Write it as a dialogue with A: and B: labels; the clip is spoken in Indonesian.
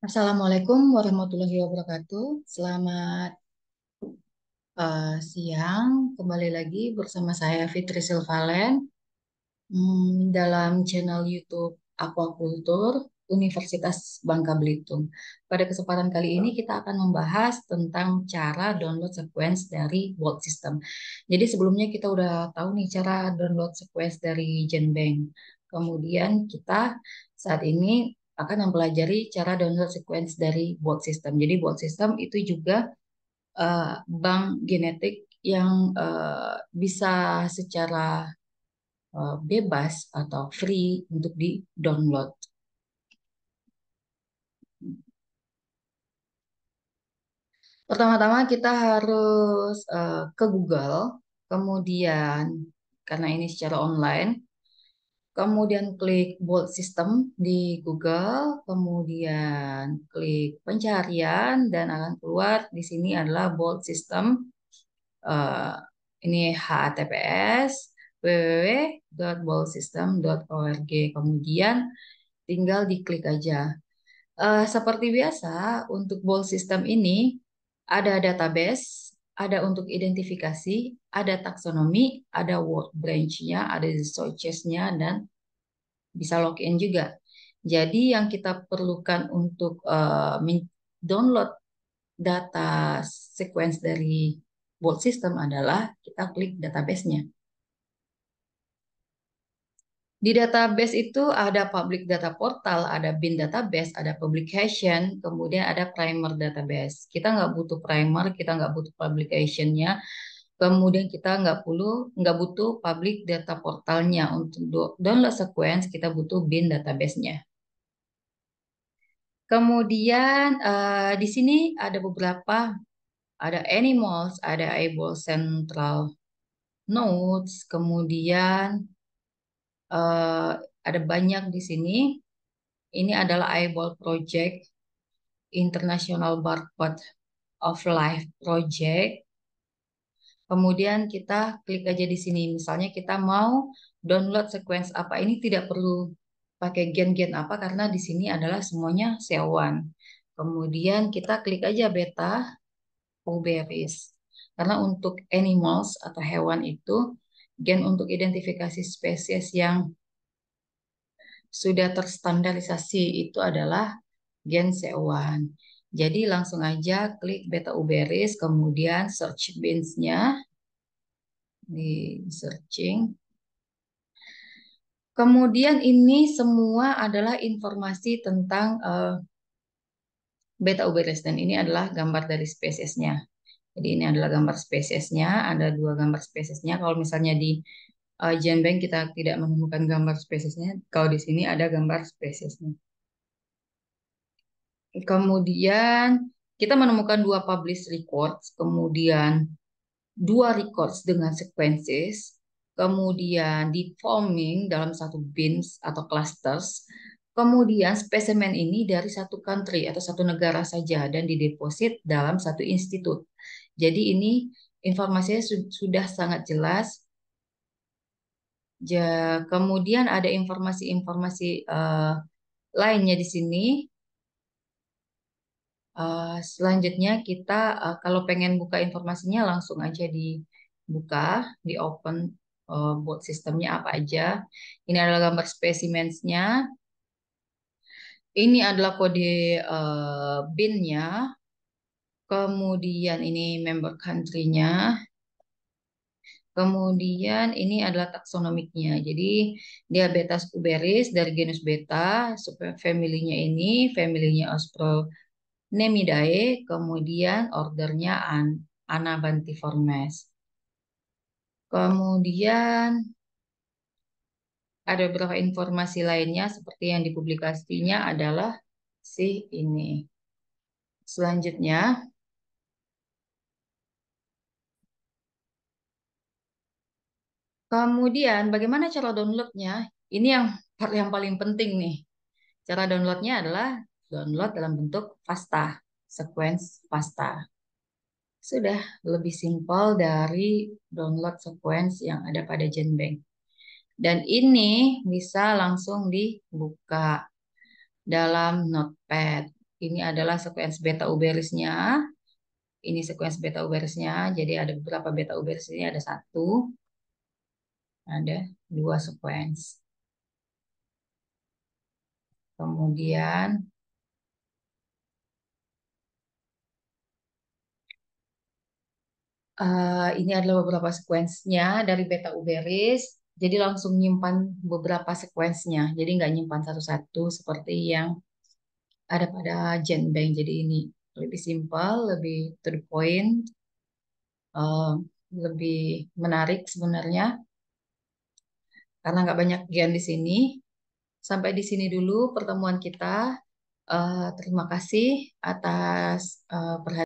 A: Assalamualaikum warahmatullahi wabarakatuh. Selamat uh, siang. Kembali lagi bersama saya Fitri Silvalen um, dalam channel YouTube Aquakultur Universitas Bangka Belitung. Pada kesempatan kali ini kita akan membahas tentang cara download sequence dari World System. Jadi sebelumnya kita udah tahu nih cara download sequence dari GenBank. Kemudian kita saat ini akan mempelajari cara download sequence dari buat system. Jadi buat system itu juga uh, bank genetik yang uh, bisa secara uh, bebas atau free untuk di-download. Pertama-tama kita harus uh, ke Google, kemudian karena ini secara online, kemudian klik bold system di Google, kemudian klik pencarian dan akan keluar di sini adalah bold system uh, ini HTTPS www.boldsystem.org. Kemudian tinggal diklik aja. Uh, seperti biasa untuk bold system ini ada database ada untuk identifikasi, ada taksonomi, ada word branch-nya, ada searches nya dan bisa login juga. Jadi yang kita perlukan untuk uh, download data sequence dari Bolt System adalah kita klik database-nya. Di database itu ada public data portal, ada bin database, ada publication, kemudian ada primer database. Kita nggak butuh primer, kita nggak butuh publicationnya, kemudian kita nggak perlu nggak butuh public data portalnya untuk download sequence kita butuh bin database-nya. Kemudian uh, di sini ada beberapa ada animals, ada eyeball central Notes, kemudian Eh, ada banyak di sini. Ini adalah eyeball project International Barcode of Life project. Kemudian kita klik aja di sini. Misalnya kita mau download sequence apa. Ini tidak perlu pakai gen-gen apa karena di sini adalah semuanya sewan. Kemudian kita klik aja beta oberisk. Karena untuk animals atau hewan itu gen untuk identifikasi spesies yang sudah terstandarisasi itu adalah gen c 1 Jadi langsung aja klik beta uberis, kemudian search binsnya, nya Di searching. Kemudian ini semua adalah informasi tentang uh, beta uberis. Dan ini adalah gambar dari spesiesnya. Jadi ini adalah gambar spesiesnya, ada dua gambar spesiesnya. Kalau misalnya di uh, eh, Genbank kita tidak menemukan gambar spesiesnya, kalau di sini ada gambar spesiesnya. Kemudian kita menemukan dua published records, kemudian dua records dengan sequences, kemudian di forming dalam satu bins atau clusters, Kemudian spesimen ini dari satu country atau satu negara saja dan dideposit dalam satu institut. Jadi ini informasinya sudah sangat jelas. Ja, kemudian ada informasi-informasi uh, lainnya di sini. Uh, selanjutnya kita uh, kalau pengen buka informasinya langsung aja dibuka, di open uh, buat sistemnya apa aja. Ini adalah gambar spesimennya ini adalah kode uh, eh, bin Kemudian ini member country-nya. Kemudian ini adalah taksonomiknya. Jadi diabetes tuberis dari genus beta, family-nya ini, familinya Nemidae, kemudian ordernya An Anabantiformes. Kemudian ada beberapa informasi lainnya seperti yang dipublikasinya adalah si ini. Selanjutnya, kemudian bagaimana cara downloadnya? Ini yang part yang paling penting nih. Cara downloadnya adalah download dalam bentuk FASTA, sequence FASTA. Sudah lebih simpel dari download sequence yang ada pada Genbank. Dan ini bisa langsung dibuka dalam notepad. Ini adalah sekuens beta uberisnya. Ini sekuens beta uberisnya. Jadi ada beberapa beta uberis ini ada satu, ada dua sekuens. Kemudian uh, ini adalah beberapa sekuensnya dari beta uberis. Jadi langsung nyimpan beberapa sekuensnya. Jadi nggak nyimpan satu-satu seperti yang ada pada gen bank. Jadi ini lebih simpel, lebih to the point, uh, lebih menarik sebenarnya. Karena nggak banyak gen di sini. Sampai di sini dulu pertemuan kita. Uh, terima kasih atas uh, perhatian.